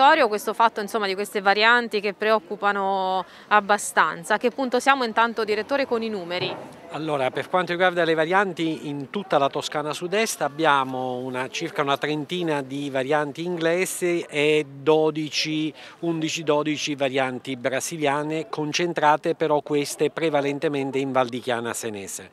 territorio questo fatto insomma, di queste varianti che preoccupano abbastanza. A che punto siamo intanto direttore con i numeri? Allora, per quanto riguarda le varianti, in tutta la Toscana sud-est abbiamo una, circa una trentina di varianti inglesi e 11-12 varianti brasiliane, concentrate però queste prevalentemente in Val di Chiana Senese.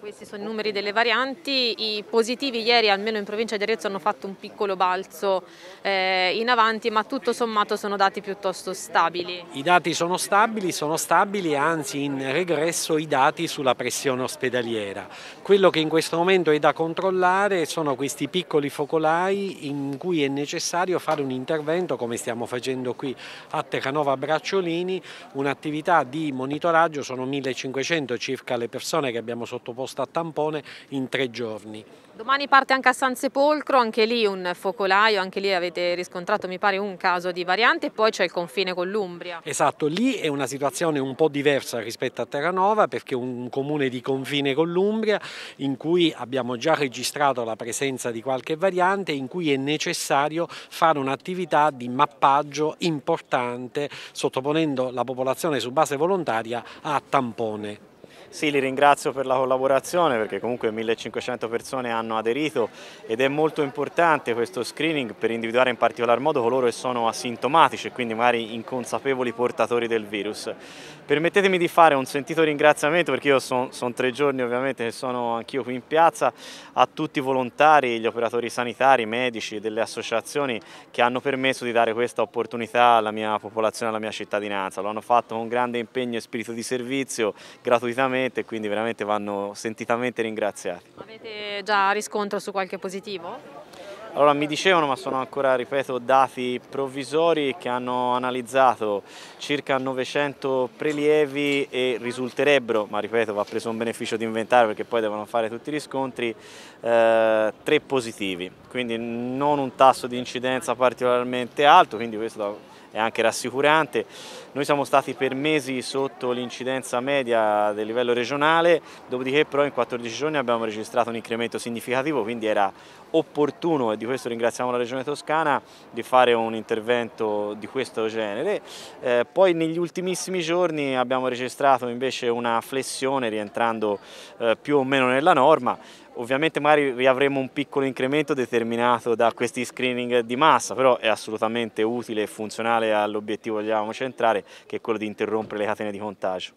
Questi sono i numeri delle varianti, i positivi ieri almeno in provincia di Arezzo hanno fatto un piccolo balzo eh, in avanti ma tutto sommato sono dati piuttosto stabili. I dati sono stabili, sono stabili anzi in regresso i dati sulla pressione ospedaliera. Quello che in questo momento è da controllare sono questi piccoli focolai in cui è necessario fare un intervento come stiamo facendo qui a Terranova Bracciolini, un'attività di monitoraggio, sono 1500 circa le persone che abbiamo sottoposto risposta a tampone in tre giorni. Domani parte anche a San Sepolcro, anche lì un focolaio, anche lì avete riscontrato mi pare un caso di variante e poi c'è il confine con l'Umbria. Esatto, lì è una situazione un po' diversa rispetto a Terranova perché è un comune di confine con l'Umbria in cui abbiamo già registrato la presenza di qualche variante in cui è necessario fare un'attività di mappaggio importante sottoponendo la popolazione su base volontaria a tampone. Sì, li ringrazio per la collaborazione perché comunque 1500 persone hanno aderito ed è molto importante questo screening per individuare in particolar modo coloro che sono asintomatici e quindi magari inconsapevoli portatori del virus. Permettetemi di fare un sentito ringraziamento perché io sono son tre giorni ovviamente che sono anch'io qui in piazza a tutti i volontari, gli operatori sanitari, i medici, delle associazioni che hanno permesso di dare questa opportunità alla mia popolazione, alla mia cittadinanza. Lo hanno fatto con grande impegno e spirito di servizio, gratuitamente sicuramente, quindi veramente vanno sentitamente ringraziati. Avete già riscontro su qualche positivo? Allora mi dicevano, ma sono ancora, ripeto, dati provvisori che hanno analizzato circa 900 prelievi e risulterebbero, ma ripeto va preso un beneficio di inventario perché poi devono fare tutti i riscontri, eh, tre positivi, quindi non un tasso di incidenza particolarmente alto, quindi questo da è anche rassicurante. Noi siamo stati per mesi sotto l'incidenza media del livello regionale, dopodiché però in 14 giorni abbiamo registrato un incremento significativo, quindi era opportuno, e di questo ringraziamo la Regione Toscana, di fare un intervento di questo genere. Eh, poi negli ultimissimi giorni abbiamo registrato invece una flessione rientrando eh, più o meno nella norma, Ovviamente magari riavremo un piccolo incremento determinato da questi screening di massa, però è assolutamente utile e funzionale all'obiettivo che vogliamo centrare, che è quello di interrompere le catene di contagio.